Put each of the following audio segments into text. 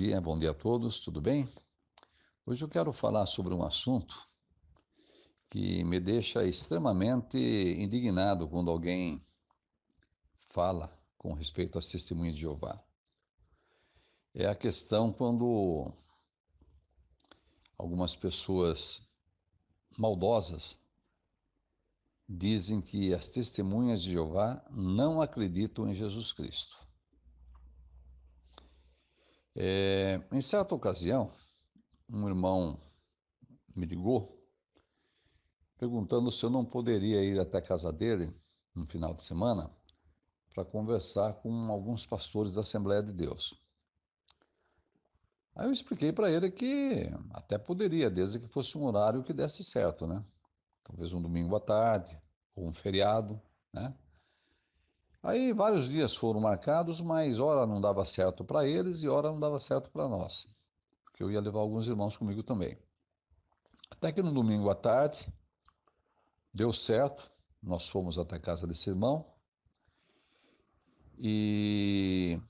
dia, bom dia a todos, tudo bem? Hoje eu quero falar sobre um assunto que me deixa extremamente indignado quando alguém fala com respeito às testemunhas de Jeová. É a questão quando algumas pessoas maldosas dizem que as testemunhas de Jeová não acreditam em Jesus Cristo. É, em certa ocasião, um irmão me ligou perguntando se eu não poderia ir até a casa dele no final de semana para conversar com alguns pastores da Assembleia de Deus. Aí eu expliquei para ele que até poderia, desde que fosse um horário que desse certo, né? Talvez um domingo à tarde ou um feriado, né? Aí vários dias foram marcados, mas hora não dava certo para eles e hora não dava certo para nós, porque eu ia levar alguns irmãos comigo também. Até que no domingo à tarde deu certo, nós fomos até a casa desse irmão e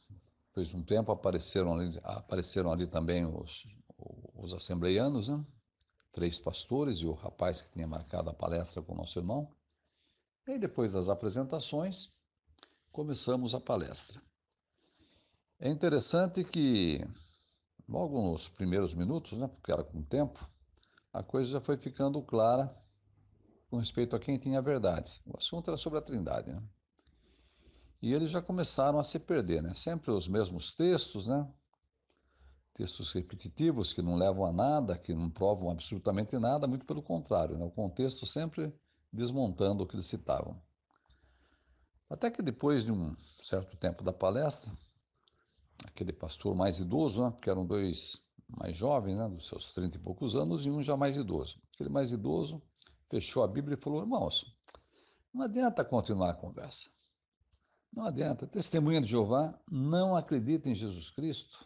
depois de um tempo apareceram ali, apareceram ali também os, os assembleianos, né? três pastores e o rapaz que tinha marcado a palestra com o nosso irmão. E depois das apresentações, começamos a palestra. É interessante que, logo nos primeiros minutos, né, porque era com tempo, a coisa já foi ficando clara com respeito a quem tinha a verdade. O assunto era sobre a Trindade, né? E eles já começaram a se perder, né? Sempre os mesmos textos, né? Textos repetitivos que não levam a nada, que não provam absolutamente nada, muito pelo contrário, né? O contexto sempre desmontando o que eles citavam. Até que depois de um certo tempo da palestra, aquele pastor mais idoso, né, porque eram dois mais jovens, né, dos seus 30 e poucos anos, e um já mais idoso. Aquele mais idoso fechou a Bíblia e falou: Irmãos, não adianta continuar a conversa. Não adianta. Testemunha de Jeová não acredita em Jesus Cristo.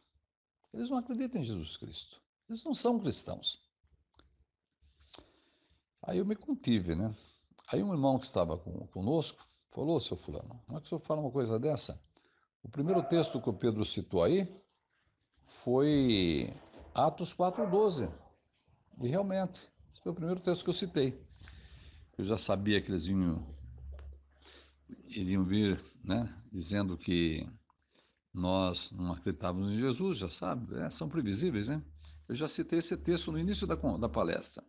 Eles não acreditam em Jesus Cristo. Eles não são cristãos. Aí eu me contive, né? Aí um irmão que estava conosco Falou, seu fulano, como é que o senhor fala uma coisa dessa? O primeiro texto que o Pedro citou aí foi Atos 4,12. E realmente, esse foi o primeiro texto que eu citei. Eu já sabia que eles vinham, iriam vir né, dizendo que nós não acreditávamos em Jesus, já sabe, é, são previsíveis, né? Eu já citei esse texto no início da, da palestra.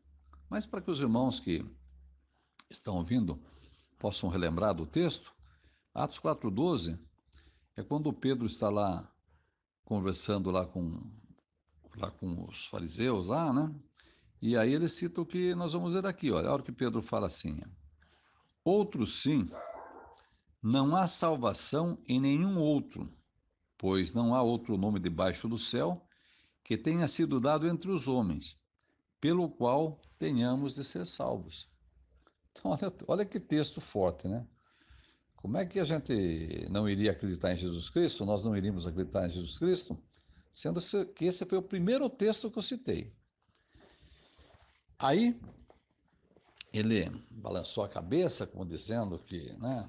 Mas para que os irmãos que estão ouvindo possam relembrar do texto, Atos 4,12 é quando Pedro está lá conversando lá com, lá com os fariseus lá, né? E aí ele cita o que nós vamos ver aqui, olha, a hora que Pedro fala assim, né? outros sim, não há salvação em nenhum outro, pois não há outro nome debaixo do céu que tenha sido dado entre os homens, pelo qual tenhamos de ser salvos. Olha, olha que texto forte, né? Como é que a gente não iria acreditar em Jesus Cristo? Nós não iríamos acreditar em Jesus Cristo, sendo que esse foi o primeiro texto que eu citei. Aí ele balançou a cabeça, como dizendo que né,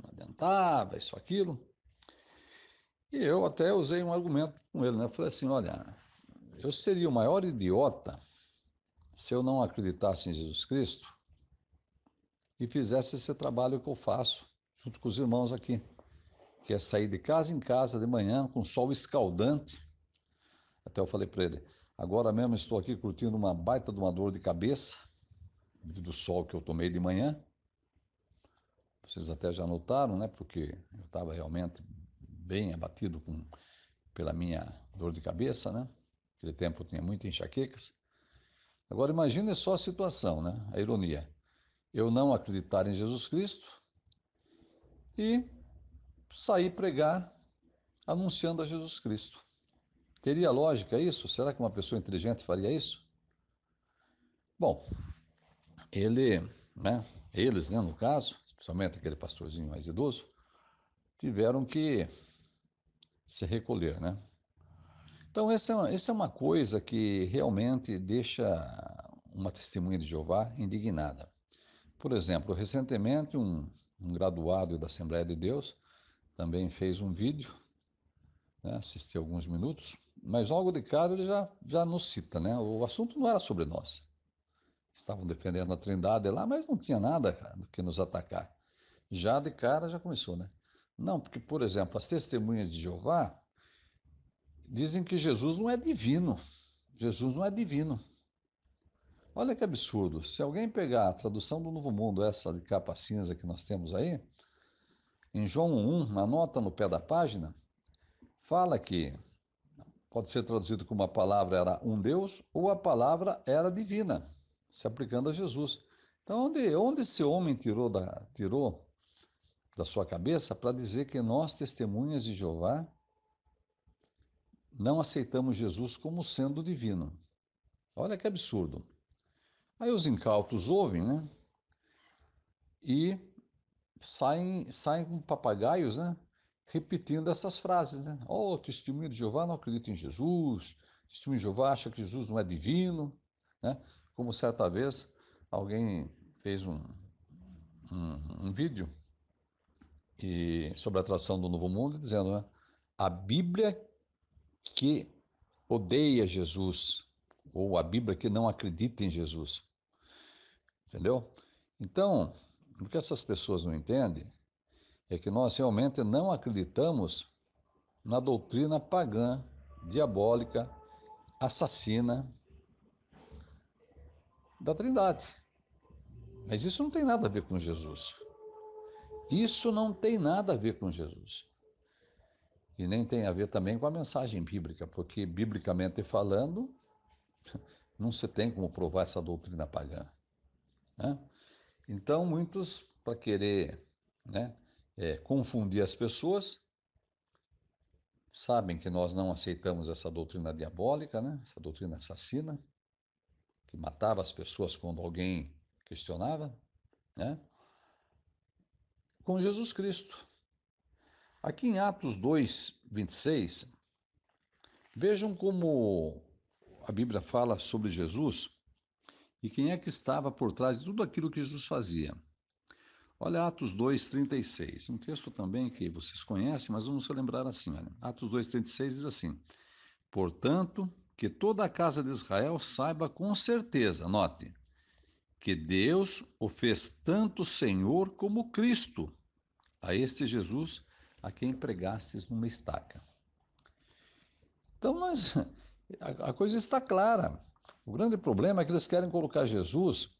não adiantava, isso, aquilo. E eu até usei um argumento com ele, né? Eu falei assim: olha, eu seria o maior idiota se eu não acreditasse em Jesus Cristo e fizesse esse trabalho que eu faço junto com os irmãos aqui, que é sair de casa em casa de manhã com sol escaldante. Até eu falei para ele, agora mesmo estou aqui curtindo uma baita de uma dor de cabeça, do sol que eu tomei de manhã. Vocês até já notaram, né? Porque eu estava realmente bem abatido com, pela minha dor de cabeça, né? Naquele tempo eu tinha muitas enxaquecas. Agora imagine só a situação, né? A ironia eu não acreditar em Jesus Cristo e sair pregar anunciando a Jesus Cristo. Teria lógica isso? Será que uma pessoa inteligente faria isso? Bom, ele, né, eles, né, no caso, especialmente aquele pastorzinho mais idoso, tiveram que se recolher, né? Então, essa é, uma, essa é uma coisa que realmente deixa uma testemunha de Jeová indignada. Por exemplo, recentemente um, um graduado da Assembleia de Deus também fez um vídeo, né, assisti alguns minutos, mas logo de cara ele já, já nos cita, né? O assunto não era sobre nós. Estavam defendendo a Trindade lá, mas não tinha nada cara, do que nos atacar. Já de cara já começou, né? Não, porque, por exemplo, as testemunhas de Jeová dizem que Jesus não é divino. Jesus não é divino. Olha que absurdo. Se alguém pegar a tradução do Novo Mundo, essa de capa cinza que nós temos aí, em João 1, na nota no pé da página, fala que pode ser traduzido como a palavra era um Deus ou a palavra era divina, se aplicando a Jesus. Então, onde, onde esse homem tirou da, tirou da sua cabeça para dizer que nós, testemunhas de Jeová, não aceitamos Jesus como sendo divino? Olha que absurdo. Aí os incautos ouvem, né? E saem, saem com papagaios, né? Repetindo essas frases, né? Oh, testemunho de Jeová não acredita em Jesus, testemunho de Jeová acha que Jesus não é divino, né? Como certa vez alguém fez um, um, um vídeo e, sobre a tradução do Novo Mundo, dizendo, né? A Bíblia que odeia Jesus, ou a Bíblia que não acredita em Jesus. Entendeu? Então, o que essas pessoas não entendem é que nós realmente não acreditamos na doutrina pagã, diabólica, assassina da Trindade. Mas isso não tem nada a ver com Jesus. Isso não tem nada a ver com Jesus. E nem tem a ver também com a mensagem bíblica, porque biblicamente falando, não se tem como provar essa doutrina pagã. Né? Então, muitos, para querer né, é, confundir as pessoas, sabem que nós não aceitamos essa doutrina diabólica, né? essa doutrina assassina, que matava as pessoas quando alguém questionava, né? com Jesus Cristo. Aqui em Atos 2, 26, vejam como a Bíblia fala sobre Jesus e quem é que estava por trás de tudo aquilo que Jesus fazia. Olha Atos 2:36, um texto também que vocês conhecem, mas vamos lembrar assim, olha. Atos 2:36 diz assim: "Portanto, que toda a casa de Israel saiba com certeza, note, que Deus o fez tanto Senhor como Cristo, a este Jesus a quem pregastes numa estaca." Então nós a, a coisa está clara. O grande problema é que eles querem colocar Jesus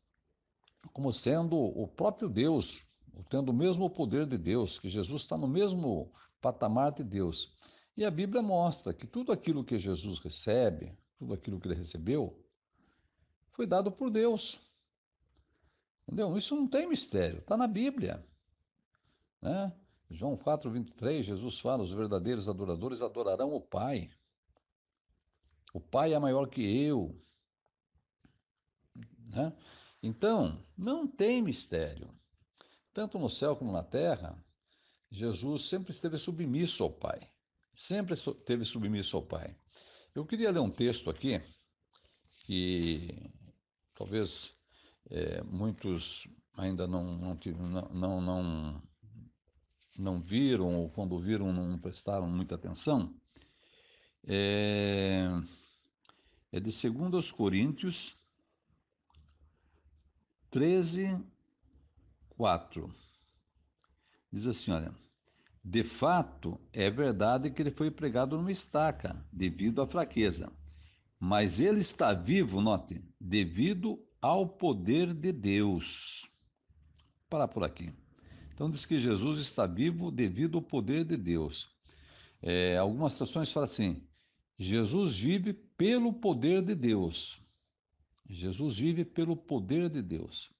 como sendo o próprio Deus, tendo o mesmo poder de Deus, que Jesus está no mesmo patamar de Deus. E a Bíblia mostra que tudo aquilo que Jesus recebe, tudo aquilo que ele recebeu, foi dado por Deus. Entendeu? Isso não tem mistério, está na Bíblia. Né? João 4, 23, Jesus fala: os verdadeiros adoradores adorarão o Pai. O Pai é maior que eu, né? Então, não tem mistério. Tanto no céu como na terra, Jesus sempre esteve submisso ao Pai. Sempre esteve submisso ao Pai. Eu queria ler um texto aqui que talvez é, muitos ainda não não, não, não, não, viram, ou quando viram não prestaram muita atenção, é, é de 2 Coríntios, 13, 4. Diz assim, olha. De fato, é verdade que ele foi pregado numa estaca, devido à fraqueza. Mas ele está vivo, note, devido ao poder de Deus. Vou parar por aqui. Então diz que Jesus está vivo devido ao poder de Deus. É, algumas traduções falam assim: Jesus vive pelo poder de Deus. Jesus vive pelo poder de Deus.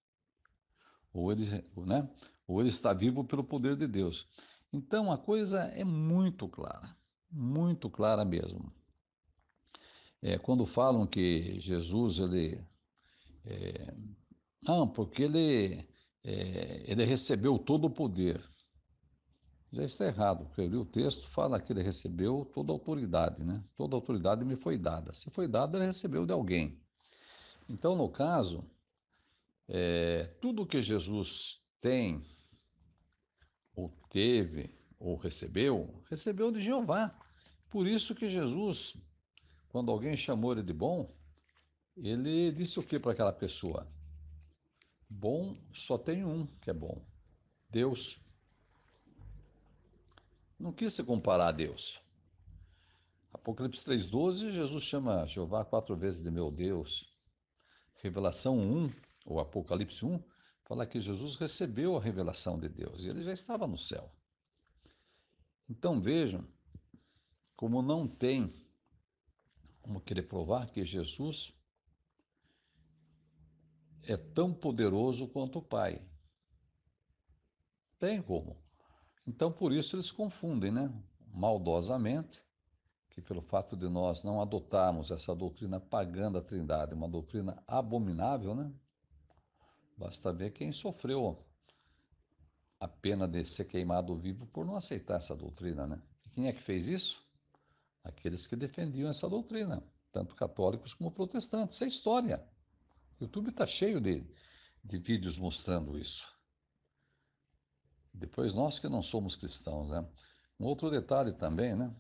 Ou ele, né? ou ele está vivo pelo poder de Deus. Então a coisa é muito clara, muito clara mesmo. É, quando falam que Jesus ele é, não porque ele é, ele recebeu todo o poder já está errado porque eu li o texto fala que ele recebeu toda a autoridade né toda a autoridade me foi dada se foi dada ele recebeu de alguém então, no caso, é, tudo que Jesus tem, ou teve, ou recebeu, recebeu de Jeová. Por isso que Jesus, quando alguém chamou ele de bom, ele disse o que para aquela pessoa? Bom só tem um que é bom: Deus. Não quis se comparar a Deus. Apocalipse 3,12, Jesus chama Jeová quatro vezes de meu Deus. Revelação 1, ou Apocalipse 1, fala que Jesus recebeu a revelação de Deus e ele já estava no céu. Então vejam como não tem como querer provar que Jesus é tão poderoso quanto o Pai. Tem como. Então por isso eles confundem, né? Maldosamente que pelo fato de nós não adotarmos essa doutrina pagã da Trindade, uma doutrina abominável, né? Basta ver quem sofreu a pena de ser queimado vivo por não aceitar essa doutrina, né? E quem é que fez isso? Aqueles que defendiam essa doutrina, tanto católicos como protestantes. Isso é história. O YouTube está cheio de, de vídeos mostrando isso. Depois nós que não somos cristãos, né? Um outro detalhe também, né?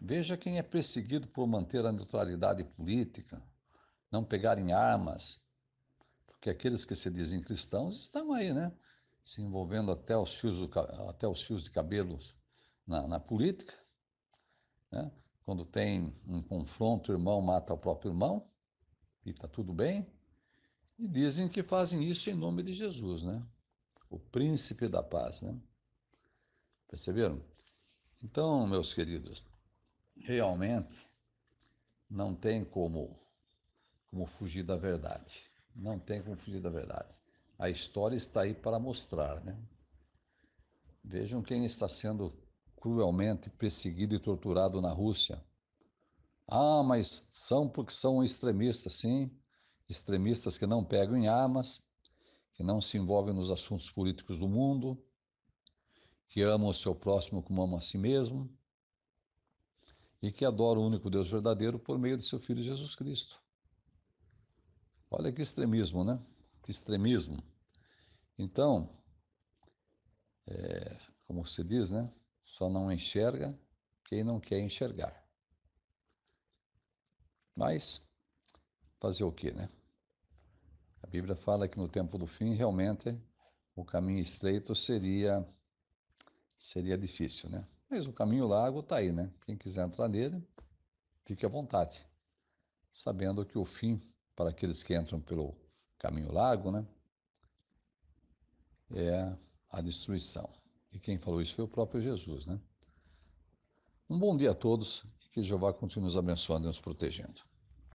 Veja quem é perseguido por manter a neutralidade política, não pegar em armas, porque aqueles que se dizem cristãos estão aí, né? Se envolvendo até os fios, do, até os fios de cabelo na, na política. Né? Quando tem um confronto, o irmão mata o próprio irmão, e está tudo bem. E dizem que fazem isso em nome de Jesus, né? O príncipe da paz, né? Perceberam? Então, meus queridos, realmente não tem como, como fugir da verdade. Não tem como fugir da verdade. A história está aí para mostrar, né? Vejam quem está sendo cruelmente perseguido e torturado na Rússia. Ah, mas são porque são extremistas, sim. Extremistas que não pegam em armas, que não se envolvem nos assuntos políticos do mundo, que amam o seu próximo como amam a si mesmo, e que adora o único Deus verdadeiro por meio de seu Filho Jesus Cristo. Olha que extremismo, né? Que extremismo. Então, é, como se diz, né? Só não enxerga quem não quer enxergar. Mas, fazer o quê, né? A Bíblia fala que no tempo do fim, realmente, o caminho estreito seria, seria difícil, né? Mas o caminho largo está aí, né? Quem quiser entrar nele, fique à vontade, sabendo que o fim para aqueles que entram pelo caminho largo, né? É a destruição. E quem falou isso foi o próprio Jesus, né? Um bom dia a todos e que Jeová continue nos abençoando e nos protegendo.